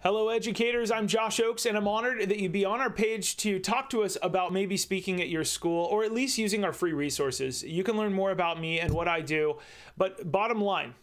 Hello, educators. I'm Josh Oakes, and I'm honored that you'd be on our page to talk to us about maybe speaking at your school or at least using our free resources. You can learn more about me and what I do, but bottom line,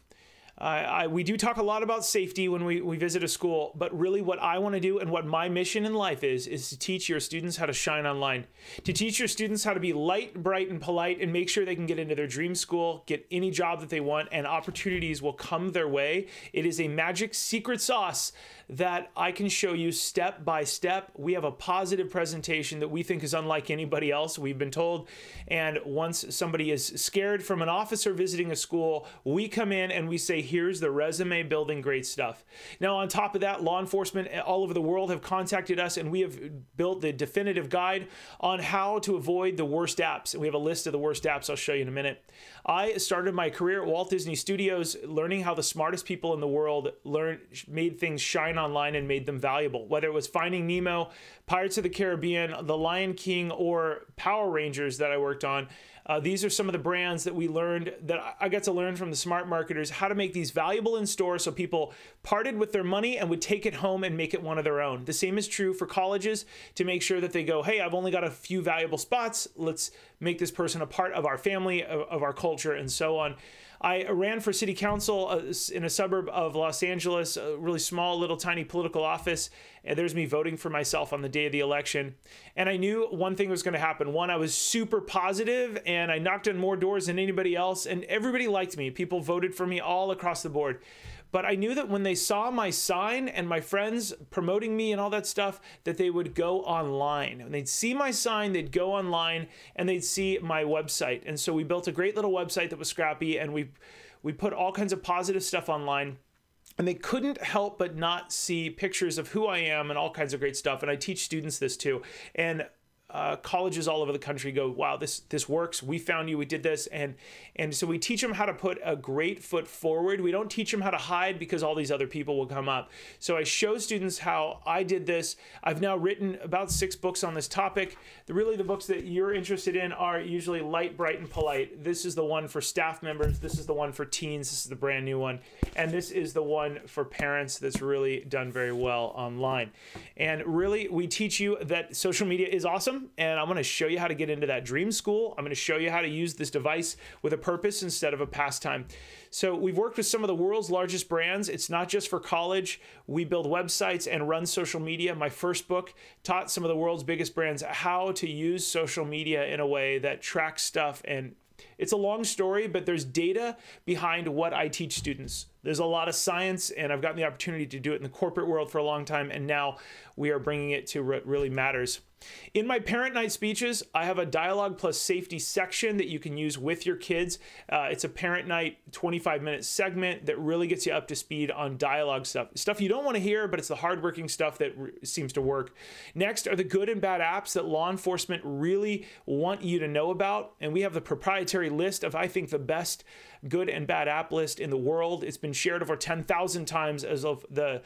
I, we do talk a lot about safety when we, we visit a school, but really what I want to do and what my mission in life is, is to teach your students how to shine online, to teach your students how to be light, bright, and polite, and make sure they can get into their dream school, get any job that they want, and opportunities will come their way. It is a magic secret sauce that I can show you step by step. We have a positive presentation that we think is unlike anybody else, we've been told. And once somebody is scared from an officer visiting a school, we come in and we say, here's the resume building great stuff. Now, on top of that, law enforcement all over the world have contacted us and we have built the definitive guide on how to avoid the worst apps. we have a list of the worst apps I'll show you in a minute. I started my career at Walt Disney Studios learning how the smartest people in the world learn made things shine online and made them valuable. Whether it was Finding Nemo, Pirates of the Caribbean, The Lion King, or Power Rangers that I worked on, uh, these are some of the brands that we learned that I got to learn from the smart marketers how to make these valuable in store so people parted with their money and would take it home and make it one of their own. The same is true for colleges to make sure that they go, hey, I've only got a few valuable spots. Let's make this person a part of our family, of, of our culture, and so on. I ran for city council uh, in a suburb of Los Angeles, a really small, little, tiny political office. And there's me voting for myself on the day of the election. And I knew one thing was going to happen. One, I was super positive and I knocked on more doors than anybody else, and everybody liked me. People voted for me all across the board. But I knew that when they saw my sign and my friends promoting me and all that stuff, that they would go online. When they'd see my sign, they'd go online and they'd see my website. And so we built a great little website that was scrappy and we we put all kinds of positive stuff online and they couldn't help but not see pictures of who I am and all kinds of great stuff. And I teach students this too. And uh, colleges all over the country go, wow, this this works. We found you. We did this, and and so we teach them how to put a great foot forward. We don't teach them how to hide because all these other people will come up. So I show students how I did this. I've now written about six books on this topic. The, really, the books that you're interested in are usually light, bright, and polite. This is the one for staff members. This is the one for teens. This is the brand new one, and this is the one for parents. That's really done very well online. And really, we teach you that social media is awesome and I'm going to show you how to get into that dream school. I'm going to show you how to use this device with a purpose instead of a pastime. So we've worked with some of the world's largest brands. It's not just for college. We build websites and run social media. My first book taught some of the world's biggest brands how to use social media in a way that tracks stuff and it's a long story, but there's data behind what I teach students. There's a lot of science, and I've gotten the opportunity to do it in the corporate world for a long time, and now we are bringing it to what really matters. In my parent night speeches, I have a dialogue plus safety section that you can use with your kids. Uh, it's a parent night 25 minute segment that really gets you up to speed on dialogue stuff, stuff you don't want to hear, but it's the hardworking stuff that seems to work. Next are the good and bad apps that law enforcement really want you to know about. And we have the proprietary list of, I think, the best good and bad app list in the world. It's been shared over 10,000 times as of the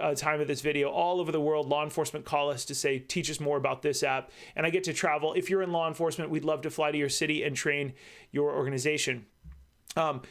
uh, time of this video all over the world law enforcement call us to say teach us more about this app and i get to travel if you're in law enforcement we'd love to fly to your city and train your organization um,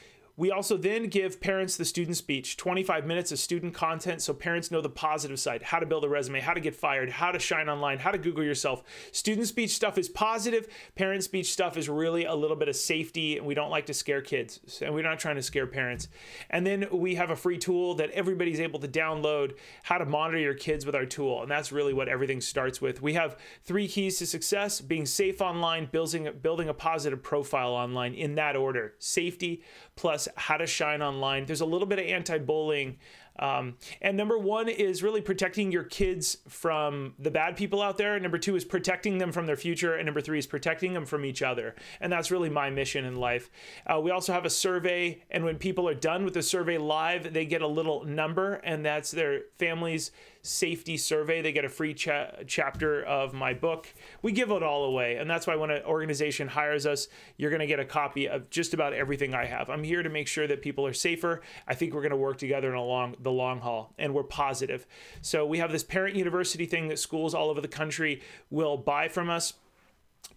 we also then give parents the student speech, 25 minutes of student content so parents know the positive side, how to build a resume, how to get fired, how to shine online, how to Google yourself. Student speech stuff is positive, parent speech stuff is really a little bit of safety, and we don't like to scare kids, and we're not trying to scare parents. And then we have a free tool that everybody's able to download how to monitor your kids with our tool, and that's really what everything starts with. We have three keys to success being safe online, building, building a positive profile online in that order safety plus how to shine online. There's a little bit of anti bullying. Um, and number one is really protecting your kids from the bad people out there. Number two is protecting them from their future. And number three is protecting them from each other. And that's really my mission in life. Uh, we also have a survey. And when people are done with the survey live, they get a little number, and that's their family's safety survey. They get a free cha- chapter of my book. We give it all away. And that's why when an organization hires us, you're going to get a copy of just about everything I have. I'm here to make sure that people are safer. I think we're going to work together in a long, the long haul, and we're positive. So we have this parent university thing that schools all over the country will buy from us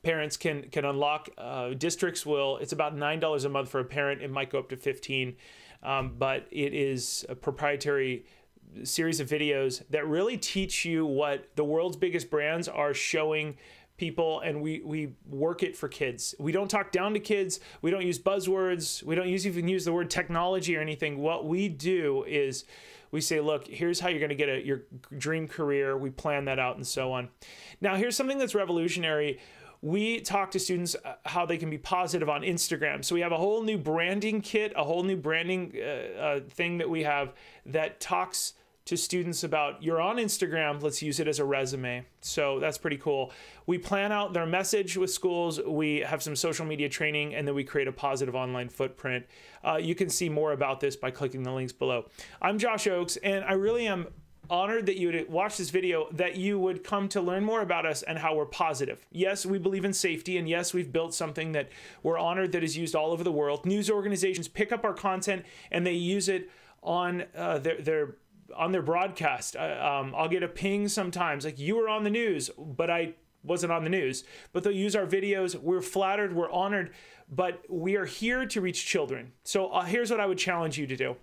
parents can can unlock uh, districts will it's about nine dollars a month for a parent it might go up to 15 um, but it is a proprietary series of videos that really teach you what the world's biggest brands are showing people and we we work it for kids. We don't talk down to kids. We don't use buzzwords. We don't use, even use the word technology or anything. What we do is we say, look, here's how you're going to get a, your dream career. We plan that out and so on. Now, here's something that's revolutionary we talk to students uh, how they can be positive on Instagram. So we have a whole new branding kit, a whole new branding uh, uh, thing that we have that talks to students about you're on Instagram, let's use it as a resume. So that's pretty cool. We plan out their message with schools, we have some social media training, and then we create a positive online footprint. Uh, you can see more about this by clicking the links below. I'm Josh Oakes, and I really am honored that you would watch this video, that you would come to learn more about us and how we're positive. Yes, we believe in safety, and yes, we've built something that we're honored that is used all over the world. News organizations pick up our content and they use it on uh, their, their on their broadcast. Uh, um, I'll get a ping sometimes, like you were on the news, but I wasn't on the news. But they'll use our videos. We're flattered, we're honored, but we are here to reach children. So uh, here's what I would challenge you to do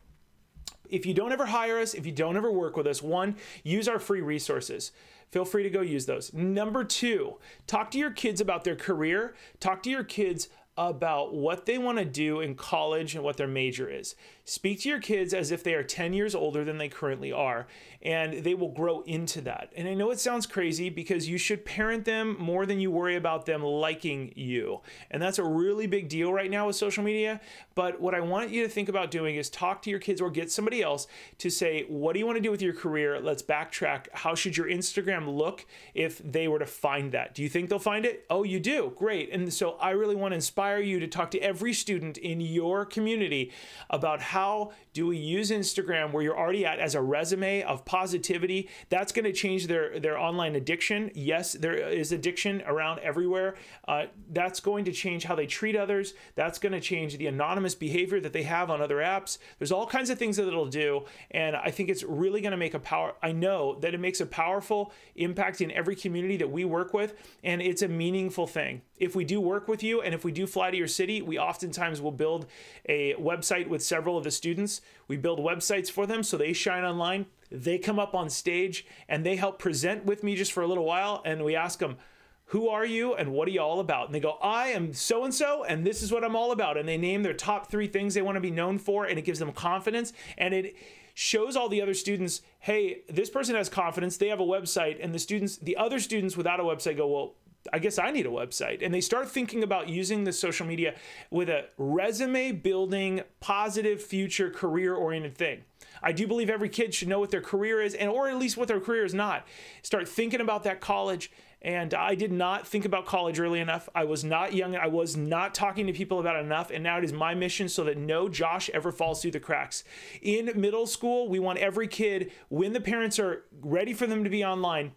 if you don't ever hire us, if you don't ever work with us, one, use our free resources. Feel free to go use those. Number two, talk to your kids about their career. Talk to your kids about what they want to do in college and what their major is. Speak to your kids as if they are 10 years older than they currently are, and they will grow into that. And I know it sounds crazy because you should parent them more than you worry about them liking you. And that's a really big deal right now with social media. But what I want you to think about doing is talk to your kids or get somebody else to say, What do you want to do with your career? Let's backtrack. How should your Instagram look if they were to find that? Do you think they'll find it? Oh, you do. Great. And so I really want to inspire you to talk to every student in your community about how how do we use Instagram where you're already at as a resume of positivity? That's going to change their, their online addiction. Yes, there is addiction around everywhere. Uh, that's going to change how they treat others. That's going to change the anonymous behavior that they have on other apps. There's all kinds of things that it'll do. And I think it's really going to make a power. I know that it makes a powerful impact in every community that we work with. And it's a meaningful thing. If we do work with you and if we do fly to your city, we oftentimes will build a website with several of the students. We build websites for them so they shine online. They come up on stage and they help present with me just for a little while. And we ask them, who are you and what are you all about? And they go, I am so and so, and this is what I'm all about. And they name their top three things they want to be known for, and it gives them confidence. And it shows all the other students, hey, this person has confidence. They have a website. And the students, the other students without a website go, well, I guess I need a website. And they start thinking about using the social media with a resume building, positive future career oriented thing. I do believe every kid should know what their career is and or at least what their career is not. Start thinking about that college and I did not think about college early enough. I was not young. I was not talking to people about enough. And now it is my mission so that no Josh ever falls through the cracks. In middle school, we want every kid, when the parents are ready for them to be online,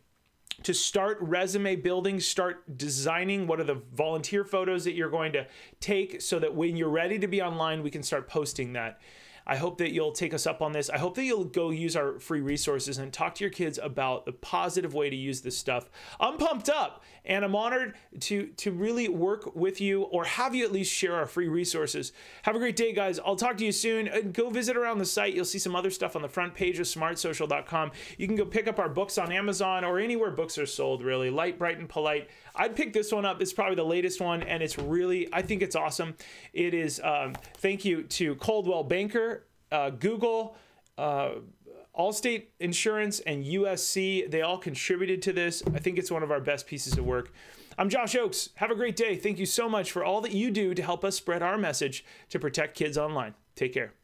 to start resume building, start designing what are the volunteer photos that you're going to take so that when you're ready to be online, we can start posting that. I hope that you'll take us up on this. I hope that you'll go use our free resources and talk to your kids about the positive way to use this stuff. I'm pumped up and I'm honored to to really work with you or have you at least share our free resources. Have a great day, guys. I'll talk to you soon. And uh, go visit around the site. You'll see some other stuff on the front page of smartsocial.com. You can go pick up our books on Amazon or anywhere books are sold, really. Light, bright, and polite. I'd pick this one up. It's probably the latest one, and it's really, I think it's awesome. It is, um, thank you to Coldwell Banker uh, Google, uh, Allstate Insurance, and USC. They all contributed to this. I think it's one of our best pieces of work. I'm Josh Oakes. Have a great day. Thank you so much for all that you do to help us spread our message to protect kids online. Take care.